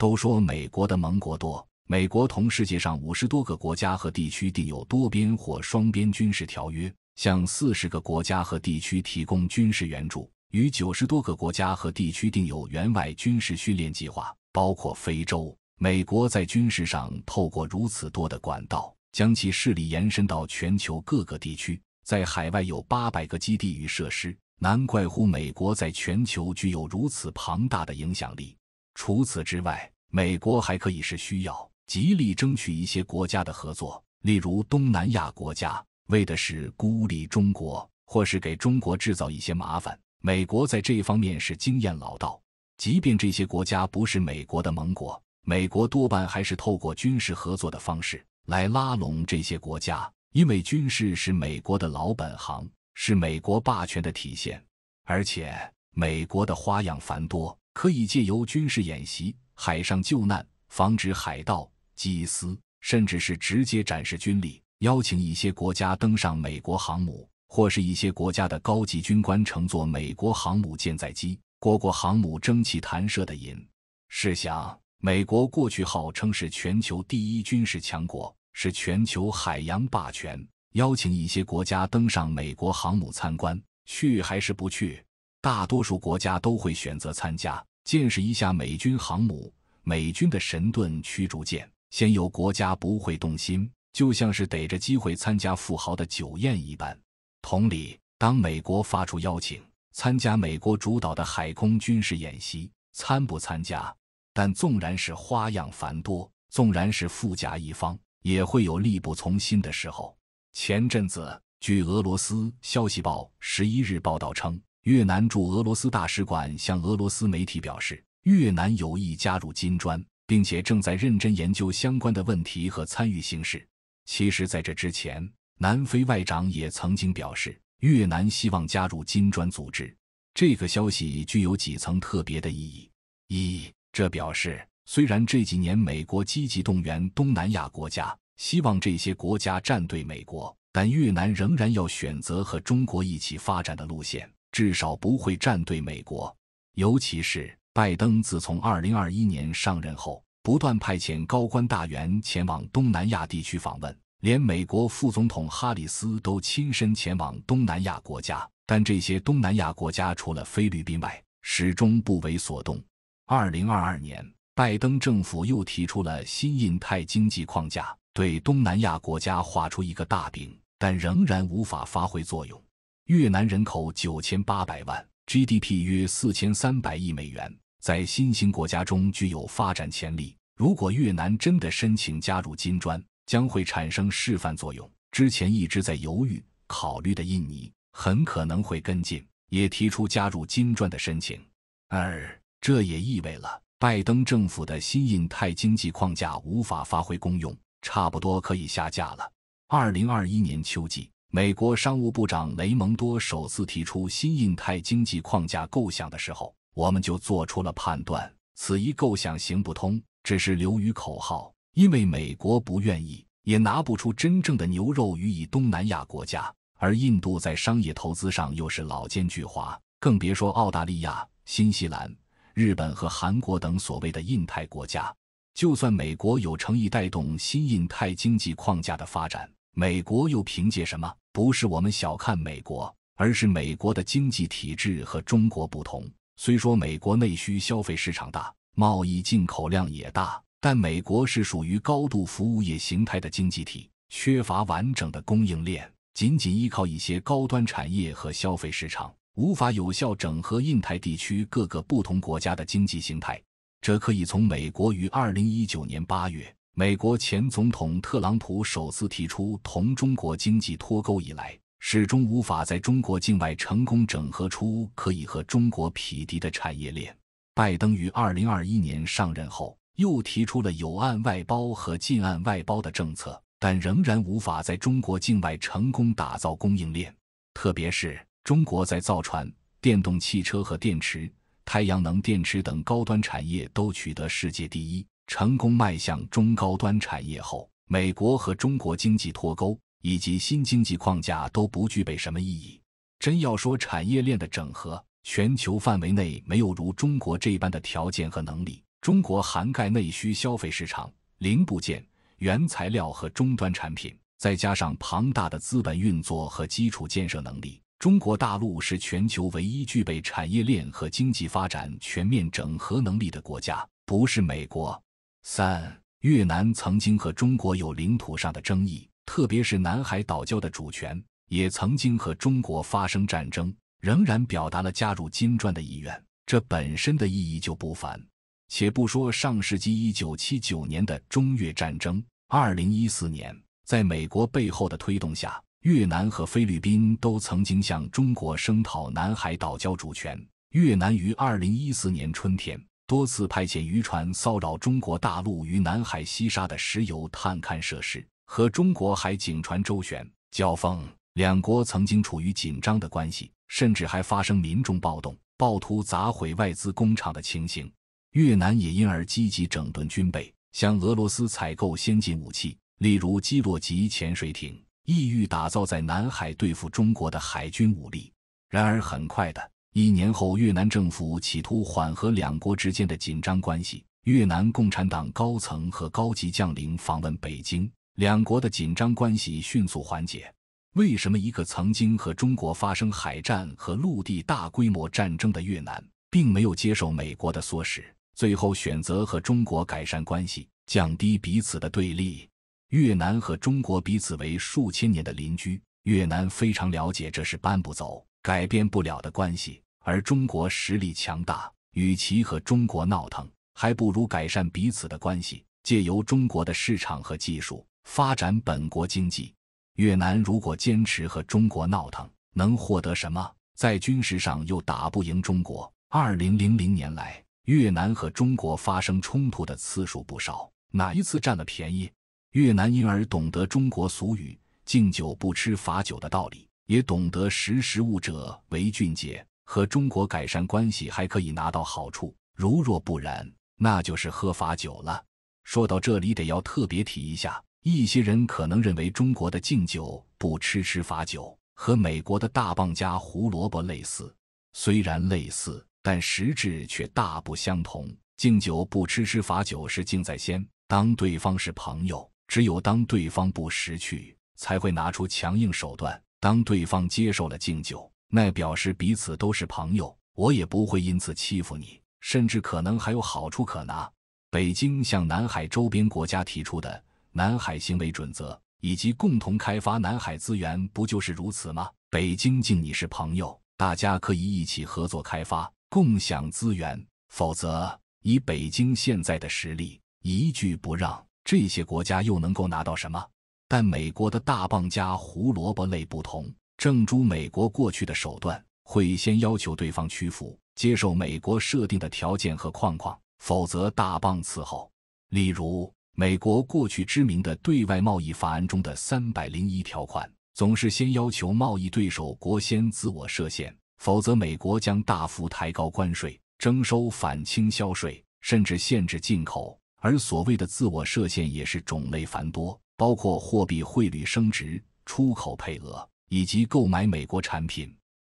都说美国的盟国多，美国同世界上五十多个国家和地区订有多边或双边军事条约，向四十个国家和地区提供军事援助，与九十多个国家和地区订有援外军事训练计划，包括非洲。美国在军事上透过如此多的管道，将其势力延伸到全球各个地区，在海外有八百个基地与设施，难怪乎美国在全球具有如此庞大的影响力。除此之外，美国还可以是需要极力争取一些国家的合作，例如东南亚国家，为的是孤立中国，或是给中国制造一些麻烦。美国在这一方面是经验老道，即便这些国家不是美国的盟国，美国多半还是透过军事合作的方式来拉拢这些国家，因为军事是美国的老本行，是美国霸权的体现，而且美国的花样繁多。可以借由军事演习、海上救难，防止海盗、缉私，甚至是直接展示军力，邀请一些国家登上美国航母，或是一些国家的高级军官乘坐美国航母舰载机，过过航母蒸汽弹射的瘾。试想，美国过去号称是全球第一军事强国，是全球海洋霸权，邀请一些国家登上美国航母参观，去还是不去？大多数国家都会选择参加，见识一下美军航母、美军的神盾驱逐舰。先有国家不会动心，就像是逮着机会参加富豪的酒宴一般。同理，当美国发出邀请参加美国主导的海空军事演习，参不参加？但纵然是花样繁多，纵然是富甲一方，也会有力不从心的时候。前阵子，据俄罗斯消息报十一日报道称。越南驻俄罗斯大使馆向俄罗斯媒体表示，越南有意加入金砖，并且正在认真研究相关的问题和参与形式。其实，在这之前，南非外长也曾经表示，越南希望加入金砖组织。这个消息具有几层特别的意义：一，这表示虽然这几年美国积极动员东南亚国家，希望这些国家站队美国，但越南仍然要选择和中国一起发展的路线。至少不会站队美国，尤其是拜登自从二零二一年上任后，不断派遣高官大员前往东南亚地区访问，连美国副总统哈里斯都亲身前往东南亚国家。但这些东南亚国家除了菲律宾外，始终不为所动。二零二二年，拜登政府又提出了新印太经济框架，对东南亚国家画出一个大饼，但仍然无法发挥作用。越南人口九千八百万，GDP 约四千三百亿美元，在新兴国家中具有发展潜力。如果越南真的申请加入金砖，将会产生示范作用。之前一直在犹豫考虑的印尼，很可能会跟进，也提出加入金砖的申请。而这也意味了拜登政府的新印太经济框架无法发挥功用，差不多可以下架了。二零二一年秋季。美国商务部长雷蒙多首次提出新印太经济框架构想的时候，我们就做出了判断：此一构想行不通，只是流于口号，因为美国不愿意，也拿不出真正的牛肉予以东南亚国家。而印度在商业投资上又是老奸巨猾，更别说澳大利亚、新西兰、日本和韩国等所谓的印太国家。就算美国有诚意带动新印太经济框架的发展。美国又凭借什么？不是我们小看美国，而是美国的经济体制和中国不同。虽说美国内需消费市场大，贸易进口量也大，但美国是属于高度服务业形态的经济体，缺乏完整的供应链，仅仅依靠一些高端产业和消费市场，无法有效整合印太地区各个不同国家的经济形态。这可以从美国于二零一九年八月。美国前总统特朗普首次提出同中国经济脱钩以来，始终无法在中国境外成功整合出可以和中国匹敌的产业链。拜登于2021年上任后，又提出了有案外包和近案外包的政策，但仍然无法在中国境外成功打造供应链。特别是中国在造船、电动汽车和电池、太阳能电池等高端产业都取得世界第一。成功迈向中高端产业后，美国和中国经济脱钩以及新经济框架都不具备什么意义。真要说产业链的整合，全球范围内没有如中国这般的条件和能力。中国涵盖内需消费市场、零部件、原材料和终端产品，再加上庞大的资本运作和基础建设能力，中国大陆是全球唯一具备产业链和经济发展全面整合能力的国家，不是美国。三越南曾经和中国有领土上的争议，特别是南海岛礁的主权，也曾经和中国发生战争，仍然表达了加入金砖的意愿，这本身的意义就不凡。且不说上世纪一九七九年的中越战争，二零一四年在美国背后的推动下，越南和菲律宾都曾经向中国声讨南海岛礁主权。越南于二零一四年春天。多次派遣渔船骚扰中国大陆与南海西沙的石油探勘设施，和中国海警船周旋交锋。两国曾经处于紧张的关系，甚至还发生民众暴动、暴徒砸毁外资工厂的情形。越南也因而积极整顿军备，向俄罗斯采购先进武器，例如基洛级潜水艇，意欲打造在南海对付中国的海军武力。然而，很快的。一年后，越南政府企图缓和两国之间的紧张关系。越南共产党高层和高级将领访问北京，两国的紧张关系迅速缓解。为什么一个曾经和中国发生海战和陆地大规模战争的越南，并没有接受美国的唆使，最后选择和中国改善关系，降低彼此的对立？越南和中国彼此为数千年的邻居，越南非常了解这是搬不走。改变不了的关系，而中国实力强大，与其和中国闹腾，还不如改善彼此的关系，借由中国的市场和技术发展本国经济。越南如果坚持和中国闹腾，能获得什么？在军事上又打不赢中国。二零零零年来，越南和中国发生冲突的次数不少，哪一次占了便宜？越南因而懂得中国俗语“敬酒不吃罚酒”的道理。也懂得识时务者为俊杰，和中国改善关系还可以拿到好处。如若不然，那就是喝罚酒了。说到这里，得要特别提一下，一些人可能认为中国的敬酒不吃吃罚酒，和美国的大棒加胡萝卜类似。虽然类似，但实质却大不相同。敬酒不吃吃罚酒是敬在先，当对方是朋友；只有当对方不识趣，才会拿出强硬手段。当对方接受了敬酒，那表示彼此都是朋友，我也不会因此欺负你，甚至可能还有好处可拿。北京向南海周边国家提出的南海行为准则以及共同开发南海资源，不就是如此吗？北京敬你是朋友，大家可以一起合作开发，共享资源。否则，以北京现在的实力，一句不让，这些国家又能够拿到什么？但美国的大棒加胡萝卜类不同，正如美国过去的手段会先要求对方屈服，接受美国设定的条件和框框，否则大棒伺候。例如，美国过去知名的对外贸易法案中的三百零一条款，总是先要求贸易对手国先自我设限，否则美国将大幅抬高关税，征收反倾销税，甚至限制进口。而所谓的自我设限也是种类繁多。包括货币汇率升值、出口配额以及购买美国产品。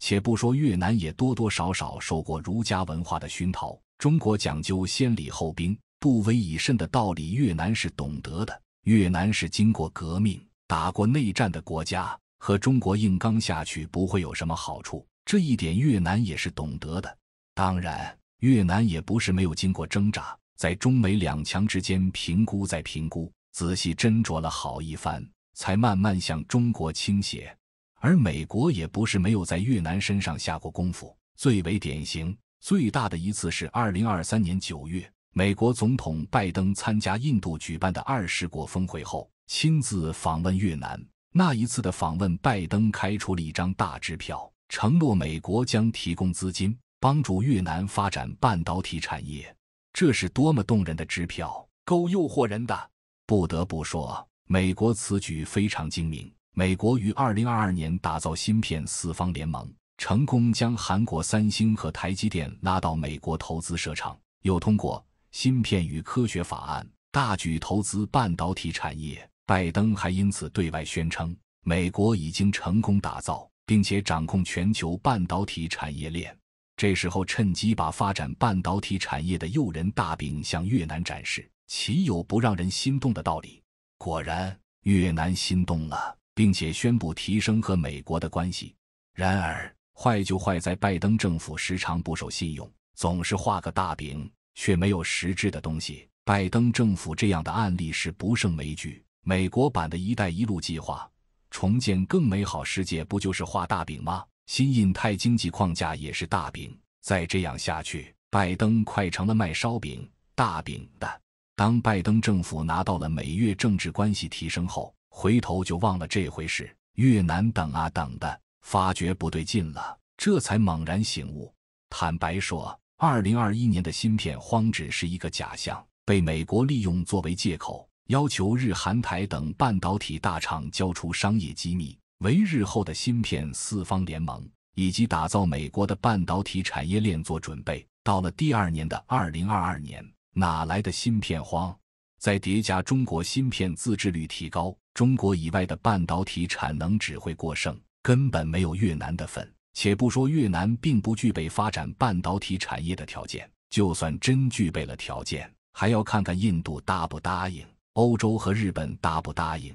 且不说越南也多多少少受过儒家文化的熏陶，中国讲究先礼后兵、不威以慎的道理，越南是懂得的。越南是经过革命、打过内战的国家，和中国硬刚下去不会有什么好处，这一点越南也是懂得的。当然，越南也不是没有经过挣扎，在中美两强之间评估再评估。仔细斟酌了好一番，才慢慢向中国倾斜。而美国也不是没有在越南身上下过功夫，最为典型、最大的一次是二零二三年九月，美国总统拜登参加印度举办的二十国峰会后，亲自访问越南。那一次的访问，拜登开出了一张大支票，承诺美国将提供资金帮助越南发展半导体产业。这是多么动人的支票，够诱惑人的！不得不说，美国此举非常精明。美国于二零二二年打造芯片四方联盟，成功将韩国三星和台积电拉到美国投资设厂，又通过《芯片与科学法案》大举投资半导体产业。拜登还因此对外宣称，美国已经成功打造并且掌控全球半导体产业链。这时候趁机把发展半导体产业的诱人大饼向越南展示。岂有不让人心动的道理？果然，越南心动了，并且宣布提升和美国的关系。然而，坏就坏在拜登政府时常不守信用，总是画个大饼，却没有实质的东西。拜登政府这样的案例是不胜枚举。美国版的一带一路计划，重建更美好世界，不就是画大饼吗？新印太经济框架也是大饼。再这样下去，拜登快成了卖烧饼、大饼的。当拜登政府拿到了美越政治关系提升后，回头就忘了这回事。越南等啊等的，发觉不对劲了，这才猛然醒悟。坦白说，2021年的芯片荒只是一个假象，被美国利用作为借口，要求日韩台等半导体大厂交出商业机密，为日后的芯片四方联盟以及打造美国的半导体产业链做准备。到了第二年的2022年。哪来的芯片荒？再叠加中国芯片自制率提高，中国以外的半导体产能只会过剩，根本没有越南的份。且不说越南并不具备发展半导体产业的条件，就算真具备了条件，还要看看印度答不答应，欧洲和日本答不答应。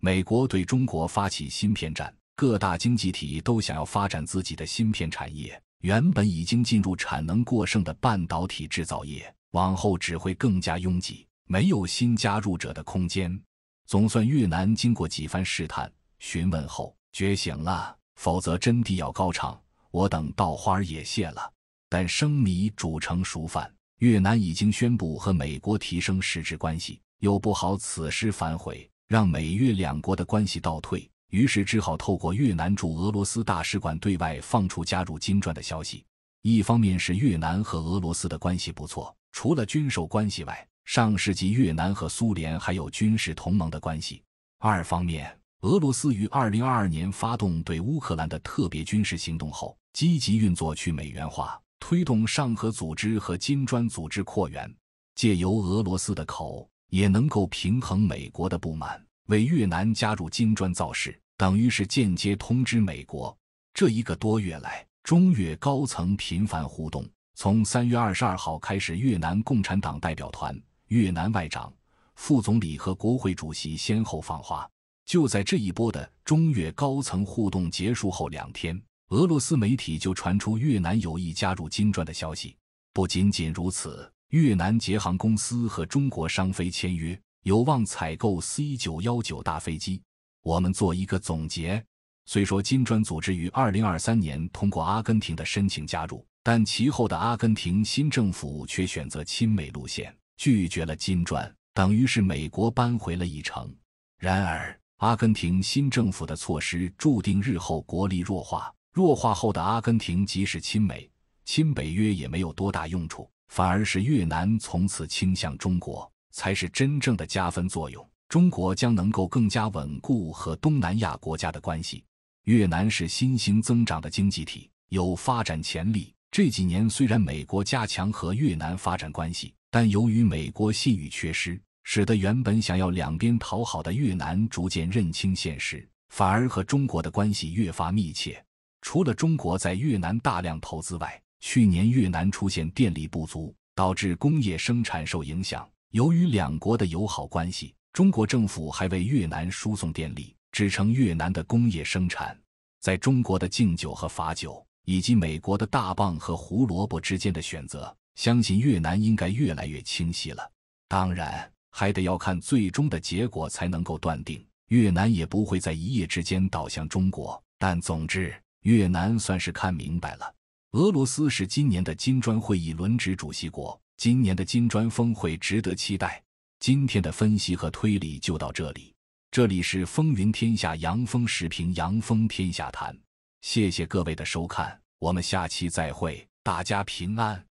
美国对中国发起芯片战，各大经济体都想要发展自己的芯片产业。原本已经进入产能过剩的半导体制造业。往后只会更加拥挤，没有新加入者的空间。总算越南经过几番试探、询问后觉醒了，否则真地要高唱“我等稻花也谢了”。但生米煮成熟饭，越南已经宣布和美国提升实质关系，又不好此时反悔，让美越两国的关系倒退，于是只好透过越南驻俄罗斯大使馆对外放出加入金砖的消息。一方面是越南和俄罗斯的关系不错。除了军售关系外，上世纪越南和苏联还有军事同盟的关系。二方面，俄罗斯于二零二二年发动对乌克兰的特别军事行动后，积极运作去美元化，推动上合组织和金砖组织扩员，借由俄罗斯的口，也能够平衡美国的不满，为越南加入金砖造势，等于是间接通知美国。这一个多月来，中越高层频繁互动。从三月二十二号开始，越南共产党代表团、越南外长、副总理和国会主席先后访华。就在这一波的中越高层互动结束后两天，俄罗斯媒体就传出越南有意加入金砖的消息。不仅仅如此，越南捷航公司和中国商飞签约，有望采购 C 九幺九大飞机。我们做一个总结：虽说金砖组织于二零二三年通过阿根廷的申请加入。但其后的阿根廷新政府却选择亲美路线，拒绝了金砖，等于是美国扳回了一城。然而，阿根廷新政府的措施注定日后国力弱化，弱化后的阿根廷即使亲美、亲北约也没有多大用处，反而是越南从此倾向中国，才是真正的加分作用。中国将能够更加稳固和东南亚国家的关系。越南是新兴增长的经济体，有发展潜力。这几年虽然美国加强和越南发展关系，但由于美国信誉缺失，使得原本想要两边讨好的越南逐渐认清现实，反而和中国的关系越发密切。除了中国在越南大量投资外，去年越南出现电力不足，导致工业生产受影响。由于两国的友好关系，中国政府还为越南输送电力，支撑越南的工业生产。在中国的敬酒和罚酒。以及美国的大棒和胡萝卜之间的选择，相信越南应该越来越清晰了。当然，还得要看最终的结果才能够断定。越南也不会在一夜之间倒向中国，但总之，越南算是看明白了。俄罗斯是今年的金砖会议轮值主席国，今年的金砖峰会值得期待。今天的分析和推理就到这里。这里是风云天下，扬风时评，扬风天下谈。谢谢各位的收看，我们下期再会，大家平安。